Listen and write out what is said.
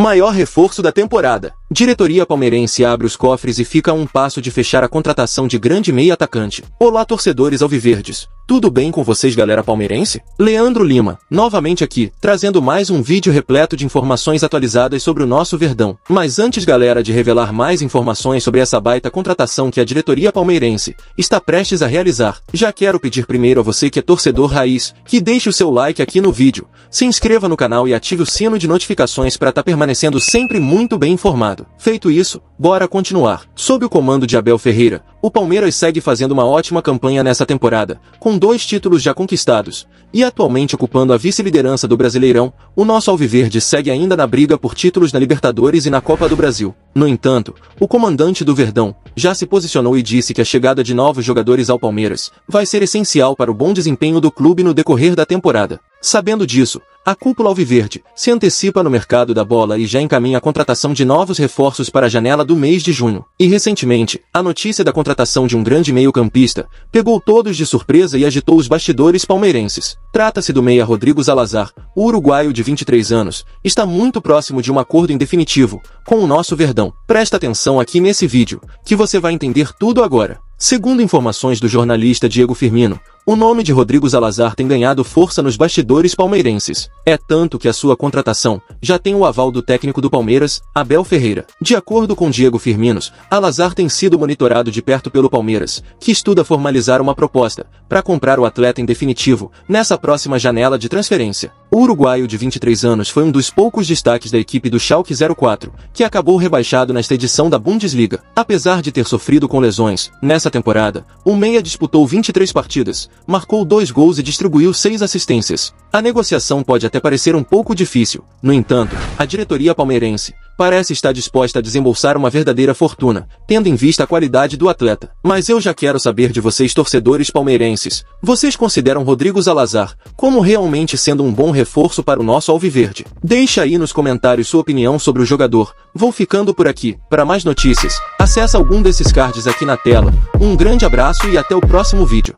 Maior reforço da temporada. Diretoria palmeirense abre os cofres e fica a um passo de fechar a contratação de grande meia atacante. Olá torcedores alviverdes, tudo bem com vocês galera palmeirense? Leandro Lima, novamente aqui, trazendo mais um vídeo repleto de informações atualizadas sobre o nosso verdão. Mas antes galera de revelar mais informações sobre essa baita contratação que a diretoria palmeirense está prestes a realizar, já quero pedir primeiro a você que é torcedor raiz, que deixe o seu like aqui no vídeo, se inscreva no canal e ative o sino de notificações para estar tá permanecendo sempre muito bem informado. Feito isso, bora continuar. Sob o comando de Abel Ferreira, o Palmeiras segue fazendo uma ótima campanha nessa temporada, com dois títulos já conquistados, e atualmente ocupando a vice-liderança do Brasileirão, o nosso alviverde segue ainda na briga por títulos na Libertadores e na Copa do Brasil. No entanto, o comandante do Verdão já se posicionou e disse que a chegada de novos jogadores ao Palmeiras vai ser essencial para o bom desempenho do clube no decorrer da temporada. Sabendo disso, a cúpula alviverde se antecipa no mercado da bola e já encaminha a contratação de novos reforços para a janela do mês de junho. E recentemente, a notícia da contratação de um grande meio-campista pegou todos de surpresa e agitou os bastidores palmeirenses. Trata-se do meia Rodrigo Salazar, o uruguaio de 23 anos, está muito próximo de um acordo indefinitivo definitivo com o nosso Verdão. Presta atenção aqui nesse vídeo, que você vai entender tudo agora. Segundo informações do jornalista Diego Firmino, o nome de Rodrigo Salazar tem ganhado força nos bastidores palmeirenses. É tanto que a sua contratação já tem o aval do técnico do Palmeiras, Abel Ferreira. De acordo com Diego Firminos, Alazar tem sido monitorado de perto pelo Palmeiras, que estuda formalizar uma proposta para comprar o atleta em definitivo nessa próxima janela de transferência. O uruguaio de 23 anos foi um dos poucos destaques da equipe do Schalke 04, que acabou rebaixado nesta edição da Bundesliga. Apesar de ter sofrido com lesões, nessa temporada, o meia disputou 23 partidas, marcou dois gols e distribuiu seis assistências. A negociação pode até parecer um pouco difícil, no entanto, a diretoria palmeirense parece estar disposta a desembolsar uma verdadeira fortuna, tendo em vista a qualidade do atleta. Mas eu já quero saber de vocês torcedores palmeirenses, vocês consideram Rodrigo Zalazar como realmente sendo um bom reforço para o nosso alviverde? Deixa aí nos comentários sua opinião sobre o jogador. Vou ficando por aqui. Para mais notícias, acessa algum desses cards aqui na tela. Um grande abraço e até o próximo vídeo.